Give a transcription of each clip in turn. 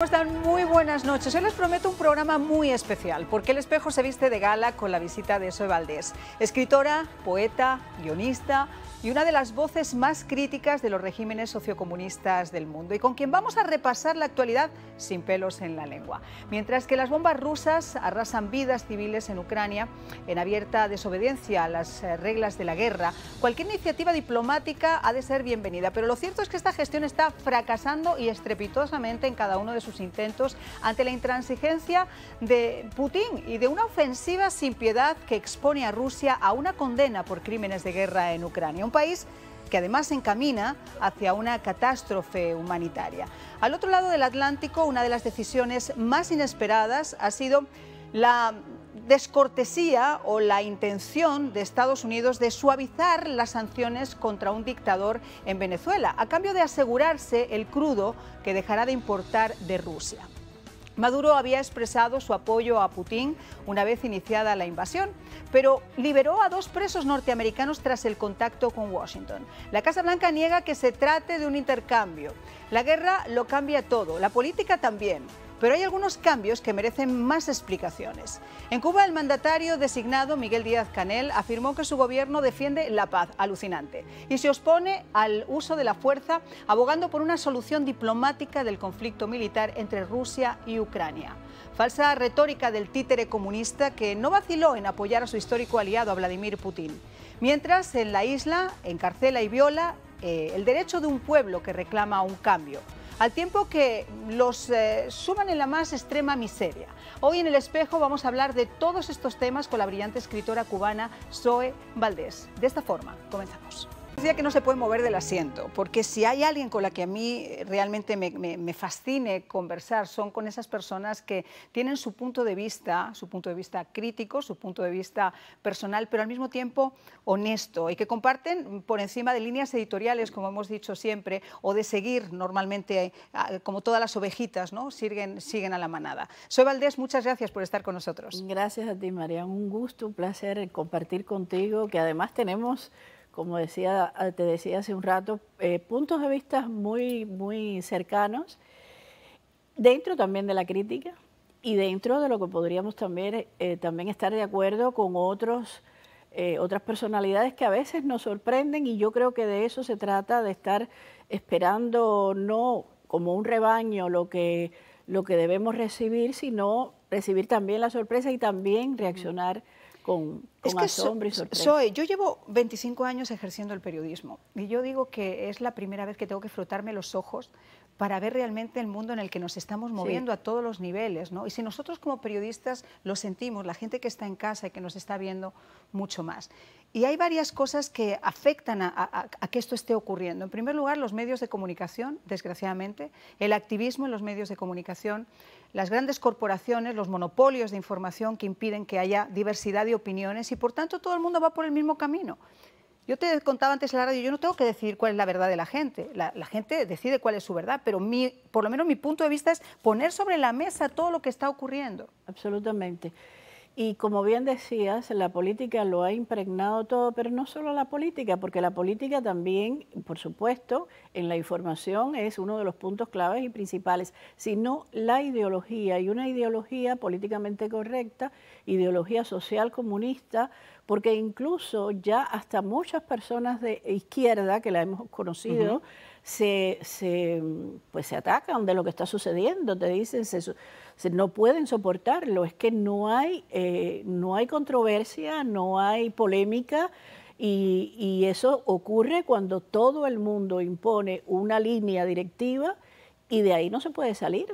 Pues muy buenas noches. Hoy les prometo un programa muy especial, porque El Espejo se viste de gala con la visita de Soe Valdés, escritora, poeta, guionista y una de las voces más críticas de los regímenes sociocomunistas del mundo, y con quien vamos a repasar la actualidad sin pelos en la lengua. Mientras que las bombas rusas arrasan vidas civiles en Ucrania, en abierta desobediencia a las eh, reglas de la guerra, cualquier iniciativa diplomática ha de ser bienvenida, pero lo cierto es que esta gestión está fracasando y estrepitosamente en cada uno de sus sus intentos ante la intransigencia de Putin y de una ofensiva sin piedad que expone a Rusia a una condena por crímenes de guerra en Ucrania, un país que además se encamina hacia una catástrofe humanitaria. Al otro lado del Atlántico, una de las decisiones más inesperadas ha sido la descortesía o la intención de Estados Unidos de suavizar las sanciones contra un dictador en Venezuela, a cambio de asegurarse el crudo que dejará de importar de Rusia. Maduro había expresado su apoyo a Putin una vez iniciada la invasión, pero liberó a dos presos norteamericanos tras el contacto con Washington. La Casa Blanca niega que se trate de un intercambio. La guerra lo cambia todo, la política también pero hay algunos cambios que merecen más explicaciones. En Cuba, el mandatario designado Miguel Díaz Canel afirmó que su gobierno defiende la paz, alucinante, y se opone al uso de la fuerza, abogando por una solución diplomática del conflicto militar entre Rusia y Ucrania. Falsa retórica del títere comunista que no vaciló en apoyar a su histórico aliado, Vladimir Putin. Mientras, en la isla encarcela y viola eh, el derecho de un pueblo que reclama un cambio al tiempo que los eh, suman en la más extrema miseria. Hoy en El Espejo vamos a hablar de todos estos temas con la brillante escritora cubana Zoe Valdés. De esta forma, comenzamos. Decía que no se puede mover del asiento, porque si hay alguien con la que a mí realmente me, fascine conversar, son con esas personas que tienen su punto de vista, su punto de vista crítico, su punto de vista personal, pero al mismo tiempo honesto y que comparten por encima de líneas editoriales, como hemos dicho siempre, o de seguir normalmente, eh, como todas las ovejitas, ¿no? siguen, siguen a la manada. Soy Valdés, muchas gracias por estar con nosotros. Gracias a ti, María. Un gusto, un placer compartir contigo, que además tenemos como decía, ah, te decía hace un rato, eh, puntos de vista muy, muy cercanos, dentro también de la crítica y dentro de lo que podríamos también, eh, también estar de acuerdo con otros, eh, otras personalidades que a veces nos sorprenden y yo creo que de eso se trata, de estar esperando no como un rebaño lo que, lo que debemos recibir, sino recibir también la sorpresa y también reaccionar con, con es que Soy, yo llevo 25 años ejerciendo el periodismo y yo digo que es la primera vez que tengo que frotarme los ojos para ver realmente el mundo en el que nos estamos moviendo a todos los niveles. ¿no? Y si nosotros como periodistas lo sentimos, la gente que está en casa y que nos está viendo, mucho más. Y hay varias cosas que afectan a, que esto esté ocurriendo. En primer lugar, los medios de comunicación, desgraciadamente, el activismo en los medios de comunicación, las grandes corporaciones, los monopolios de información que impiden que haya diversidad de opiniones y, por tanto, todo el mundo va por el mismo camino. Yo te contaba antes en la radio, yo no tengo que decir cuál es la verdad de la gente, la, gente decide cuál es su verdad, pero por lo menos mi punto de vista es poner sobre la mesa todo lo que está ocurriendo. Absolutamente. Y como bien decías, la política lo ha impregnado todo, pero no solo la política, porque la política también, por supuesto, en la información es uno de los puntos claves y principales, sino la ideología, y una ideología políticamente correcta, ideología social comunista, porque incluso ya hasta muchas personas de izquierda, que la hemos conocido, se, pues se atacan de lo que está sucediendo, te dicen, se, no pueden soportarlo, es que no hay, eh, no hay controversia, no hay polémica. Y, y, eso ocurre cuando todo el mundo impone una línea directiva y de ahí no se puede salir.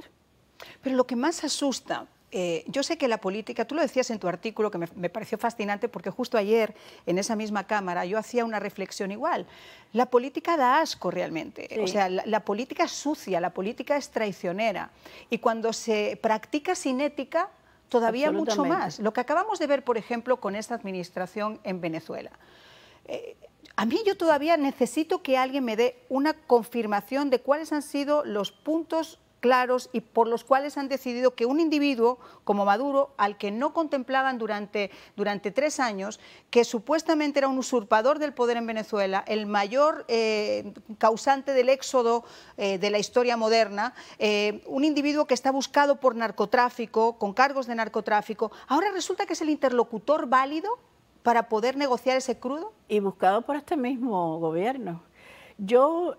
Pero lo que más asusta, eh, yo sé que la política, tú lo decías en tu artículo que me, pareció fascinante porque justo ayer en esa misma cámara yo hacía una reflexión igual. La política da asco realmente, eh, o sea, la, política es sucia, la política es traicionera y cuando se practica sin ética todavía mucho más. Lo que acabamos de ver, por ejemplo, con esta administración en Venezuela. Eh, a mí yo todavía necesito que alguien me dé una confirmación de cuáles han sido los puntos claros y por los cuales han decidido que un individuo como Maduro, al que no contemplaban durante, durante tres años, que supuestamente era un usurpador del poder en Venezuela, el mayor eh, causante del éxodo eh, de la historia moderna, eh, un individuo que está buscado por narcotráfico, con cargos de narcotráfico, ahora resulta que es el interlocutor válido para poder negociar ese crudo? Y buscado por este mismo gobierno yo,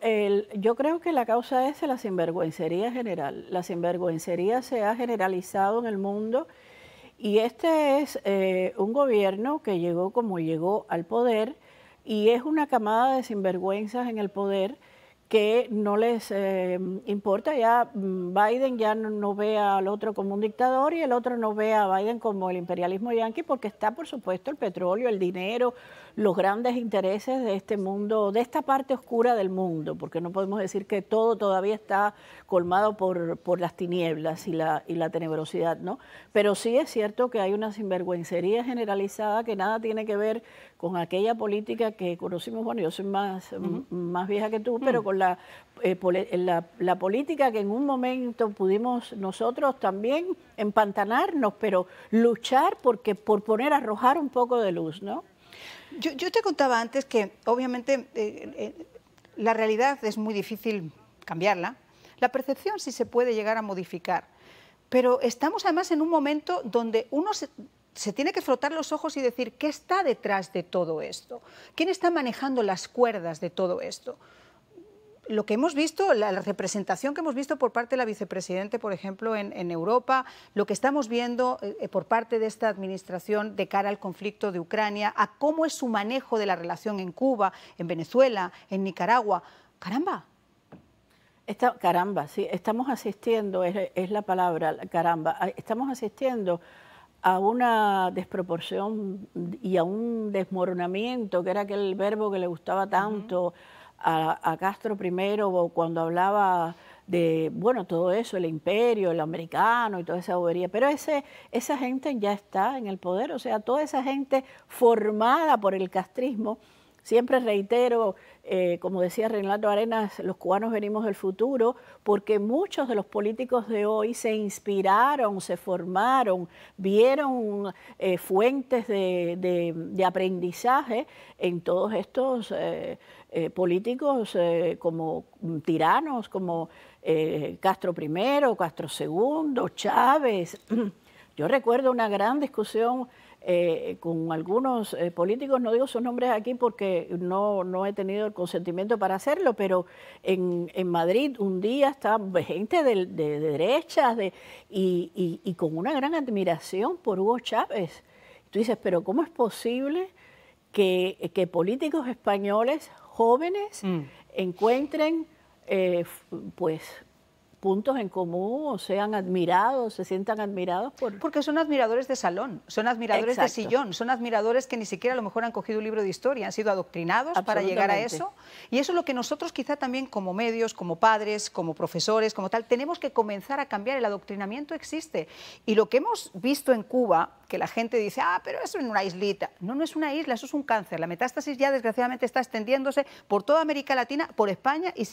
yo creo que la causa es la sinvergüencería general. La sinvergüencería se ha generalizado en el mundo y este es eh, un gobierno que llegó como llegó al poder y es una camada de sinvergüenzas en el poder que no les eh, importa. Ya Biden ya no, no, ve al otro como un dictador y el otro no ve a Biden como el imperialismo yanqui porque está, por supuesto, el petróleo, el dinero, los grandes intereses de este mundo, de esta parte oscura del mundo, porque no podemos decir que todo todavía está colmado por, por las tinieblas y la, y la tenebrosidad, ¿no? Pero sí es cierto que hay una sinvergüencería generalizada que nada tiene que ver con aquella política que conocimos, bueno, yo soy más, más vieja que tú, mm. pero con eh, eh, la, la, política que en un momento pudimos nosotros también empantanarnos, pero luchar porque, por poner, arrojar un poco de luz, ¿no? Yo, te contaba antes que, obviamente, eh, eh, la realidad es muy difícil cambiarla. La percepción sí se puede llegar a modificar. Pero estamos además en un momento donde uno se tiene que frotar los ojos y decir, ¿qué está detrás de todo esto? ¿Quién está manejando las cuerdas de todo esto? lo que hemos visto, la, representación que hemos visto por parte de la vicepresidente, por ejemplo, en, Europa, lo que estamos viendo eh, eh, por parte de esta administración de cara al conflicto de Ucrania, a cómo es su manejo de la relación en Cuba, en Venezuela, en Nicaragua. Caramba, caramba, sí, estamos asistiendo, es, la palabra, caramba, estamos asistiendo a una desproporción y a un desmoronamiento, que era aquel verbo que le gustaba tanto a, Castro primero cuando hablaba de, bueno, todo eso, el imperio, el americano y toda esa bobería. Pero ese, esa gente ya está en el poder, o sea, toda esa gente formada por el castrismo. Siempre reitero, eh, como decía Renato Arenas, los cubanos venimos del futuro, porque muchos de los políticos de hoy se inspiraron, se formaron, vieron eh, fuentes de, aprendizaje en todos estos eh, eh, políticos eh, como tiranos, como eh, Castro I, Castro II, Chávez. Yo recuerdo una gran discusión con algunos políticos, no digo sus nombres aquí porque no, no he tenido el consentimiento para hacerlo, pero en, en Madrid un día estaba gente de, derechas de, y, con una gran admiración por Hugo Chávez. Tú dices, pero ¿cómo es posible? Que, que, políticos españoles jóvenes mm. encuentren eh, pues puntos en común o sean admirados, se sientan admirados por... Porque son admiradores de salón, son admiradores de sillón, son admiradores que ni siquiera a lo mejor han cogido un libro de historia, han sido adoctrinados para llegar a eso. Y eso es lo que nosotros quizá también como medios, como padres, como profesores, como tal, tenemos que comenzar a cambiar. El adoctrinamiento existe. Y lo que hemos visto en Cuba, que la gente dice, ah, pero eso es una islita. No, no es una isla, eso es un cáncer. La metástasis ya desgraciadamente está extendiéndose por toda América Latina, por España y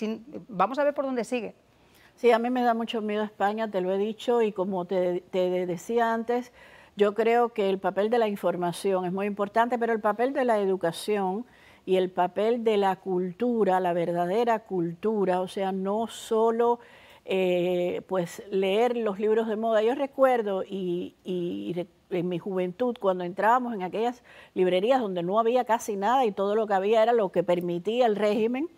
vamos a ver por dónde sigue. Sí, a mí me da mucho miedo España, te lo he dicho, y como te, decía antes, yo creo que el papel de la información es muy importante, pero el papel de la educación y el papel de la cultura, la verdadera cultura, o sea, no solo eh, pues leer los libros de moda. Yo recuerdo y, en mi juventud cuando entrábamos en aquellas librerías donde no había casi nada y todo lo que había era lo que permitía el régimen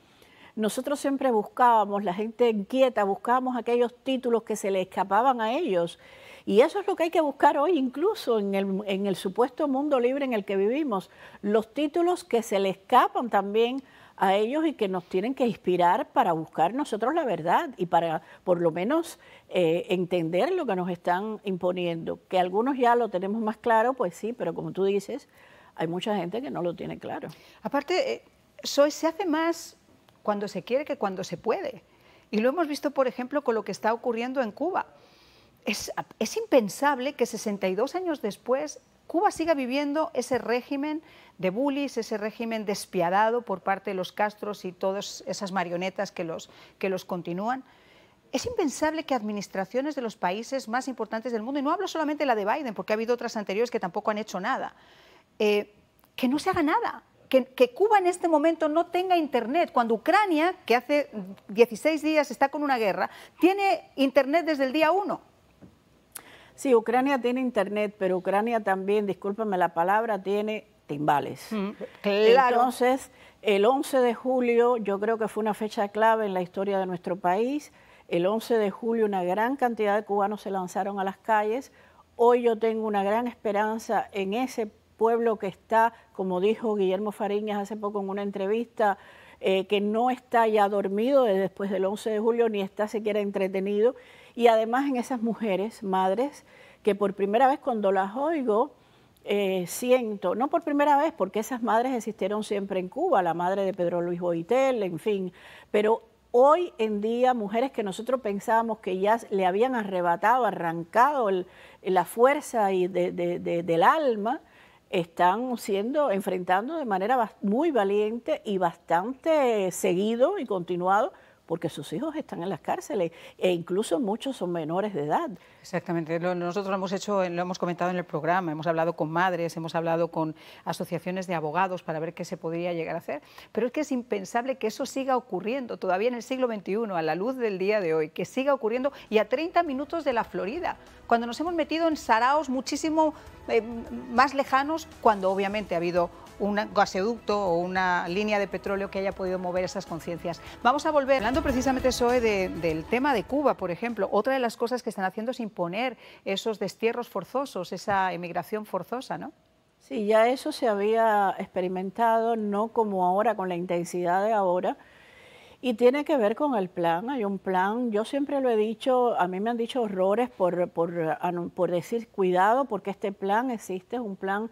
nosotros siempre buscábamos, la gente inquieta, buscábamos aquellos títulos que se le escapaban a ellos. Y eso es lo que hay que buscar hoy, incluso en el, supuesto mundo libre en el que vivimos, los títulos que se le escapan también a ellos y que nos tienen que inspirar para buscar nosotros la verdad y para por lo menos eh, entender lo que nos están imponiendo. Que algunos ya lo tenemos más claro, pues sí, pero como tú dices, hay mucha gente que no lo tiene claro. Aparte, eh, soy, se hace más cuando se quiere que cuando se puede. Y lo hemos visto, por ejemplo, con lo que está ocurriendo en Cuba. Es, es impensable que 62 años después Cuba siga viviendo ese régimen de bullies, ese régimen despiadado por parte de los Castros y todas esas marionetas que los, que los continúan. Es impensable que administraciones de los países más importantes del mundo, y no hablo solamente la de Biden, porque ha habido otras anteriores que tampoco han hecho nada, eh, que no se haga nada que, Cuba en este momento no tenga Internet, cuando Ucrania, que hace 16 días está con una guerra, tiene Internet desde el día 1. Sí, Ucrania tiene Internet, pero Ucrania también, discúlpame la palabra, tiene timbales. Mm, claro. Entonces, el 11 de julio yo creo que fue una fecha clave en la historia de nuestro país. El 11 de julio una gran cantidad de cubanos se lanzaron a las calles. Hoy yo tengo una gran esperanza en ese pueblo que está, como dijo Guillermo Fariñas hace poco en una entrevista, eh, que no está ya dormido después del 11 de julio, ni está siquiera entretenido. Y además en esas mujeres, madres, que por primera vez cuando las oigo, eh, siento, no por primera vez, porque esas madres existieron siempre en Cuba, la madre de Pedro Luis Boitel, en fin, pero hoy en día mujeres que nosotros pensábamos que ya le habían arrebatado, arrancado la fuerza y del alma, están siendo enfrentando de manera muy valiente y bastante seguido y continuado porque sus hijos están en las cárceles e incluso muchos son menores de edad. Exactamente, nosotros lo hemos hecho, lo hemos comentado en el programa, hemos hablado con madres, hemos hablado con asociaciones de abogados para ver qué se podría llegar a hacer, pero es que es impensable que eso siga ocurriendo todavía en el siglo XXI, a la luz del día de hoy, que siga ocurriendo y a 30 minutos de la Florida, cuando nos hemos metido en saraos muchísimo eh, más lejanos, cuando obviamente ha habido un gasoducto o una línea de petróleo que haya podido mover esas conciencias. Vamos a volver, hablando precisamente, Zoe, del tema de Cuba, por ejemplo. Otra de las cosas que están haciendo es imponer esos destierros forzosos, esa emigración forzosa, ¿no? Sí, ya eso se había experimentado, no como ahora, con la intensidad de ahora, y tiene que ver con el plan, hay un plan, yo siempre lo he dicho, a mí me han dicho horrores por, por, decir cuidado porque este plan existe, es un plan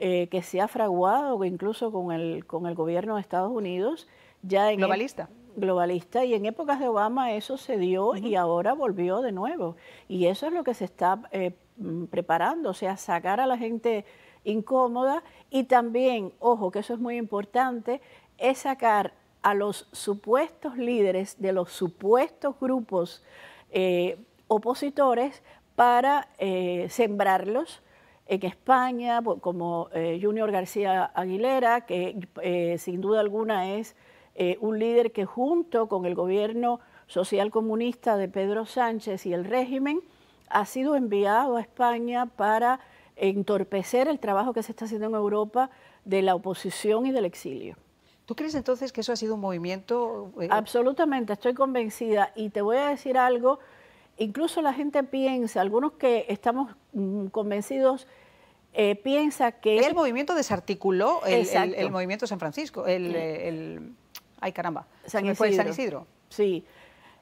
eh, que se ha fraguado incluso con el, con el gobierno de Estados Unidos. Ya en globalista. globalista, y en épocas de Obama eso se dio y ahora volvió de nuevo. Y eso es lo que se está eh, mm, preparando, o sea, sacar a la gente incómoda y también, ojo, que eso es muy importante, es sacar a los supuestos líderes de los supuestos grupos eh, opositores para sembrarlos en España, como eh, Junior García Aguilera, que eh, sin duda alguna es eh, un líder que junto con el gobierno social comunista de Pedro Sánchez y el régimen ha sido enviado a España para entorpecer el trabajo que se está haciendo en Europa de la oposición y del exilio. ¿Tú crees entonces que eso ha sido un movimiento? Absolutamente, estoy convencida. Y te voy a decir algo incluso la gente piensa, algunos que estamos mm, convencidos, eh, piensa que... El movimiento desarticuló el, movimiento San Francisco, el... ay, caramba, San Isidro. San Isidro. Sí,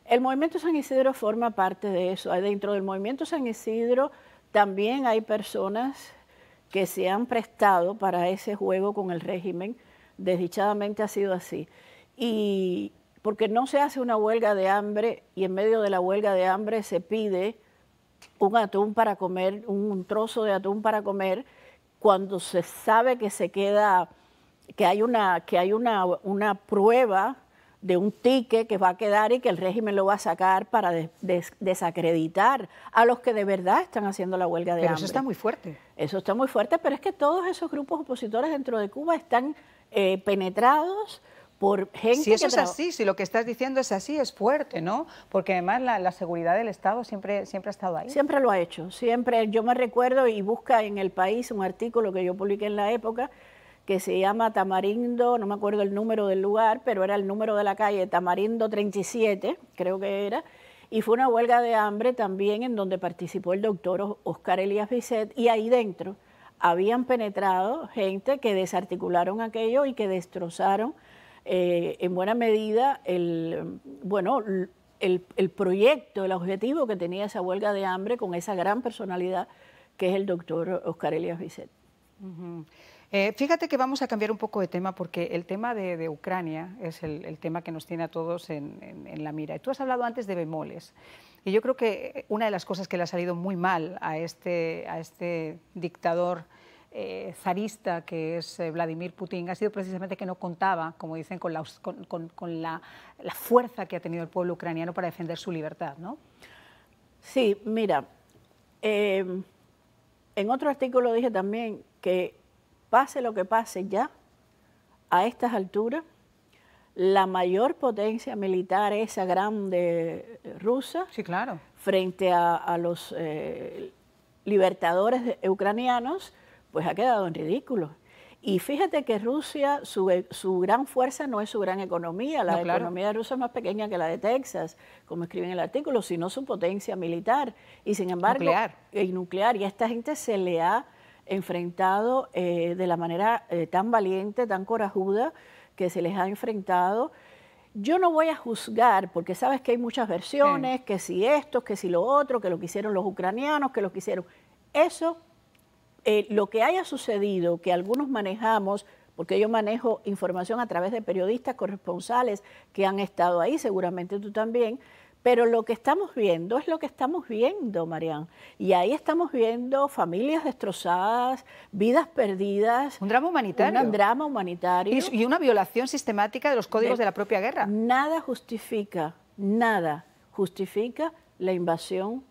el movimiento San Isidro forma parte de eso. Dentro del movimiento San Isidro también hay personas que se han prestado para ese juego con el régimen. Desdichadamente ha sido así. Y, porque no se hace una huelga de hambre y en medio de la huelga de hambre se pide un atún para comer, un trozo de atún para comer, cuando se sabe que se queda, que hay una, que hay una, prueba de un tique que va a quedar y que el régimen lo va a sacar para desacreditar a los que de verdad están haciendo la huelga de hambre. Eso está muy fuerte. Eso está muy fuerte, pero es que todos esos grupos opositores dentro de Cuba están eh, penetrados si eso es así, si lo que estás diciendo es así, es fuerte, ¿no? Porque además la, seguridad del Estado siempre, siempre ha estado ahí. Siempre lo ha hecho, siempre. Yo me recuerdo y busca en El País un artículo que yo publiqué en la época que se llama Tamarindo, no me acuerdo el número del lugar, pero era el número de la calle Tamarindo 37, creo que era, y fue una huelga de hambre también en donde participó el doctor Oscar Elías Bisset, y ahí dentro habían penetrado gente que desarticularon aquello y que destrozaron eh, en buena medida el, bueno, el, proyecto, el objetivo que tenía esa huelga de hambre con esa gran personalidad que es el doctor Oscar Elias Vicente. Eh, fíjate que vamos a cambiar un poco de tema porque el tema de, Ucrania es el, tema que nos tiene a todos en, la mira. Y tú has hablado antes de bemoles. Y yo creo que una de las cosas que le ha salido muy mal a este, a este dictador eh, zarista que es eh, Vladimir Putin ha sido precisamente que no contaba, como dicen, con, la, con, la, fuerza que ha tenido el pueblo ucraniano para defender su libertad, ¿no? Sí, mira, em, en otro artículo dije también que pase lo que pase ya, a estas alturas, la mayor potencia militar, esa grande eh, rusa, sí, claro. frente a los libertadores ucranianos, pues ha quedado en ridículo. Y fíjate que Rusia, su, gran fuerza no es su gran economía, la economía de Rusia es más pequeña que la de Texas, como escribe en el artículo, sino su potencia militar. Y sin embargo, nuclear. Y nuclear. Y a esta gente se le ha enfrentado eh, de la manera eh, tan valiente, tan corajuda, que se les ha enfrentado. Yo no voy a juzgar, porque sabes que hay muchas versiones, que si esto, que si lo otro, que lo que hicieron los ucranianos, que lo quisieron hicieron. Eso eh, lo que haya sucedido, que algunos manejamos, porque yo manejo información a través de periodistas corresponsales que han estado ahí, seguramente tú también, pero lo que estamos viendo es lo que estamos viendo, Marián. Y ahí estamos viendo familias destrozadas, vidas perdidas. Un drama humanitario. Un drama humanitario. Y, una violación sistemática de los códigos de, la propia guerra. Nada justifica, nada justifica la invasión.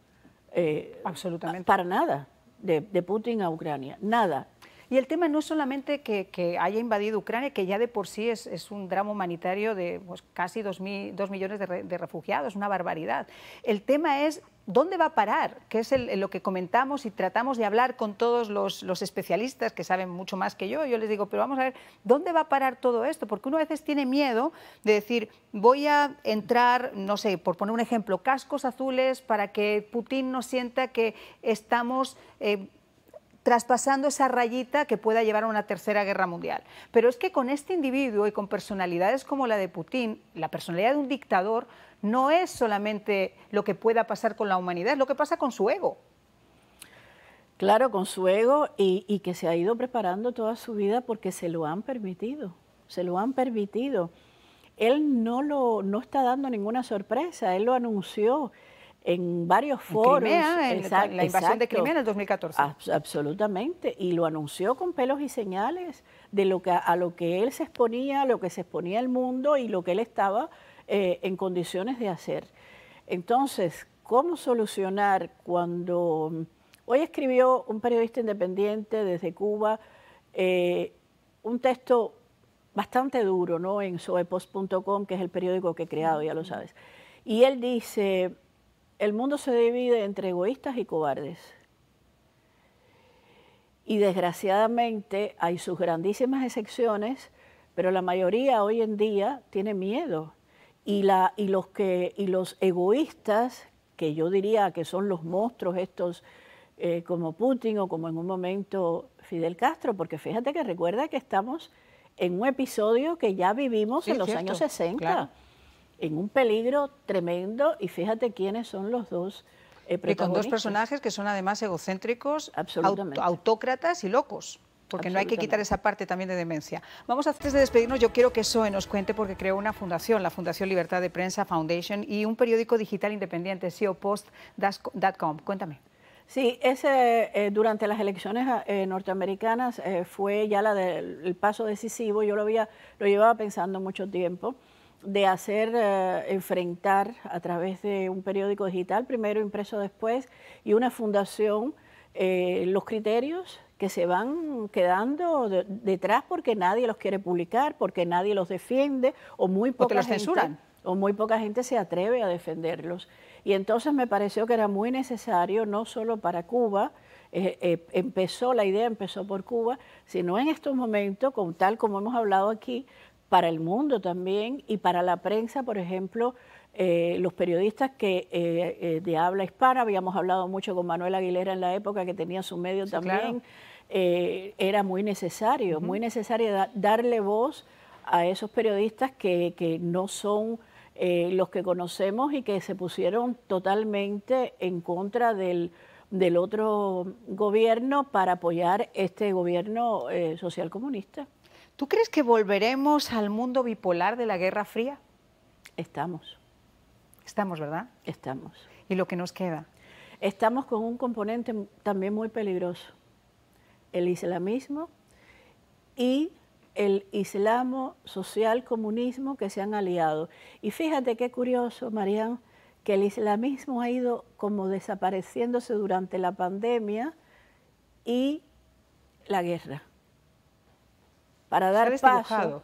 Eh, Absolutamente. Para nada de, Putin a Ucrania. Nada, y el tema no es solamente que, haya invadido Ucrania, que ya de por sí es, un drama humanitario de pues, casi dos, millones de, refugiados, una barbaridad. El tema es ¿Dónde va a parar? Que es lo que comentamos y tratamos de hablar con todos los, especialistas que saben mucho más que yo. Yo les digo, pero vamos a ver, ¿dónde va a parar todo esto? Porque uno a veces tiene miedo de decir, voy a entrar, no sé, por poner un ejemplo, cascos azules para que Putin no sienta que estamos... Eh, traspasando esa rayita que pueda llevar a una tercera guerra mundial. Pero es que con este individuo y con personalidades como la de Putin, la personalidad de un dictador no es solamente lo que pueda pasar con la humanidad, es lo que pasa con su ego. Claro, con su ego y, que se ha ido preparando toda su vida porque se lo han permitido, se lo han permitido. Él no, lo, no está dando ninguna sorpresa, él lo anunció en varios foros. la invasión de Crimea en el 2014. absolutamente, y lo anunció con pelos y señales de lo que, a lo que él se exponía, a lo que se exponía el mundo y lo que él estaba eh, en condiciones de hacer. Entonces, ¿cómo solucionar cuando... Hoy escribió un periodista independiente desde Cuba eh, un texto bastante duro ¿no? en soepost.com, que es el periódico que he creado, ya lo sabes. Y él dice, el mundo se divide entre egoístas y cobardes. Y desgraciadamente hay sus grandísimas excepciones, pero la mayoría hoy en día tiene miedo. Y, la, y, los, que, y los egoístas, que yo diría que son los monstruos estos eh, como Putin o como en un momento Fidel Castro, porque fíjate que recuerda que estamos en un episodio que ya vivimos en los años 60 en un peligro tremendo y fíjate quiénes son los dos eh, Y con dos personajes que son además egocéntricos, autócratas y locos. Porque no hay que quitar esa parte también de demencia. Vamos a, antes de despedirnos, yo quiero que SOE nos cuente, porque creó una fundación, la Fundación Libertad de Prensa Foundation, y un periódico digital independiente, COPost.com. E Cuéntame. Sí, ese, eh, durante las elecciones eh, norteamericanas fue ya la del, el paso decisivo. Yo lo, había, lo llevaba pensando mucho tiempo de hacer eh, enfrentar a través de un periódico digital, primero impreso después, y una fundación, eh, los criterios que se van quedando detrás porque nadie los quiere publicar, porque nadie los defiende o muy poca gente, o muy poca gente se atreve a defenderlos. Y entonces me pareció que era muy necesario no solo para Cuba, eh, empezó, la idea empezó por Cuba, sino en estos momentos, con tal como hemos hablado aquí, para el mundo también y para la prensa, por ejemplo, eh, los periodistas que eh, eh, de habla hispana, habíamos hablado mucho con Manuel Aguilera en la época que tenía su medio también, era muy necesario, muy necesario darle voz a esos periodistas que, que no son los que conocemos y que se pusieron totalmente en contra del, del otro gobierno para apoyar este gobierno social comunista. ¿Tú crees que volveremos al mundo bipolar de la Guerra Fría? Estamos. Estamos, ¿verdad? Estamos. ¿Y lo que nos queda? Estamos con un componente también muy peligroso, el islamismo y el islamo social comunismo que se han aliado. Y fíjate qué curioso, Marían, que el islamismo ha ido como desapareciéndose durante la pandemia y la guerra para dar se ha paso.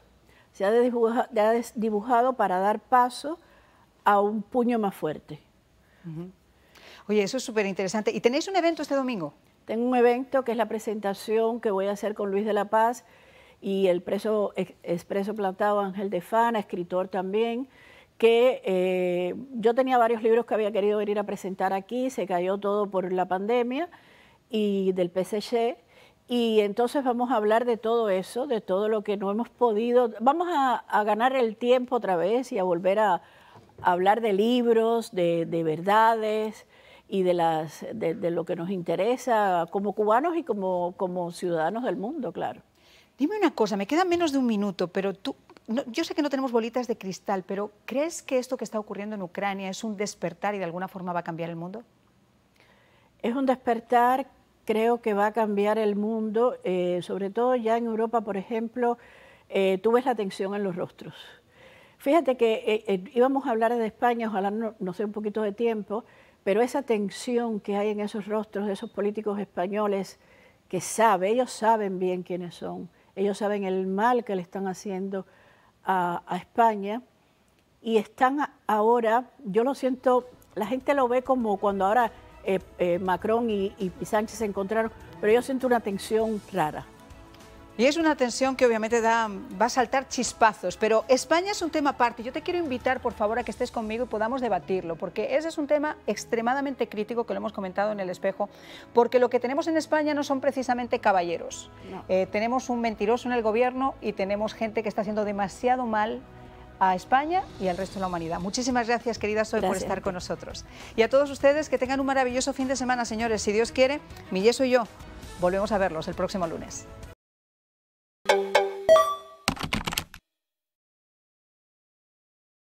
Se ha, desdibujado, para dar paso a un puño más fuerte. Oye, eso es súper interesante. ¿Y tenéis un evento este domingo? Tengo un evento que es la presentación que voy a hacer con Luis de la Paz y el preso, expreso plantado Ángel de Fana, escritor también, que eh, yo tenía varios libros que había querido venir a presentar aquí, se cayó todo por la pandemia y del PCG y entonces vamos a hablar de todo eso, de todo lo que no hemos podido. Vamos a, ganar el tiempo otra vez y a volver a, hablar de libros, de, verdades y de, las, de, lo que nos interesa como cubanos y como, como ciudadanos del mundo, claro. Dime una cosa, me queda menos de un minuto, pero tú, yo sé que no tenemos bolitas de cristal, pero ¿crees que esto que está ocurriendo en Ucrania es un despertar y de alguna forma va a cambiar el mundo? Es un despertar creo que va a cambiar el mundo, eh, sobre todo ya en Europa, por ejemplo, eh, tú ves la tensión en los rostros. Fíjate que eh, íbamos a hablar de España, ojalá no, sea un poquito de tiempo, pero esa tensión que hay en esos rostros de esos políticos españoles que saben, ellos saben bien quiénes son, ellos saben el mal que le están haciendo a, a España y están ahora, yo lo siento, la gente lo ve como cuando ahora eh, eh, Macron y, Sánchez se encontraron, pero yo siento una tensión rara. Y es una tensión que obviamente da, va a saltar chispazos, pero España es un tema aparte. Yo te quiero invitar, por favor, a que estés conmigo y podamos debatirlo, porque ese es un tema extremadamente crítico que lo hemos comentado en el espejo, porque lo que tenemos en España no son precisamente caballeros. Eh, tenemos un mentiroso en el gobierno y tenemos gente que está haciendo demasiado mal a España y al resto de la humanidad. Muchísimas gracias, queridas, hoy por estar con nosotros. Y a todos ustedes, que tengan un maravilloso fin de semana, señores. Si Dios quiere, mi yeso y yo volvemos a verlos el próximo lunes.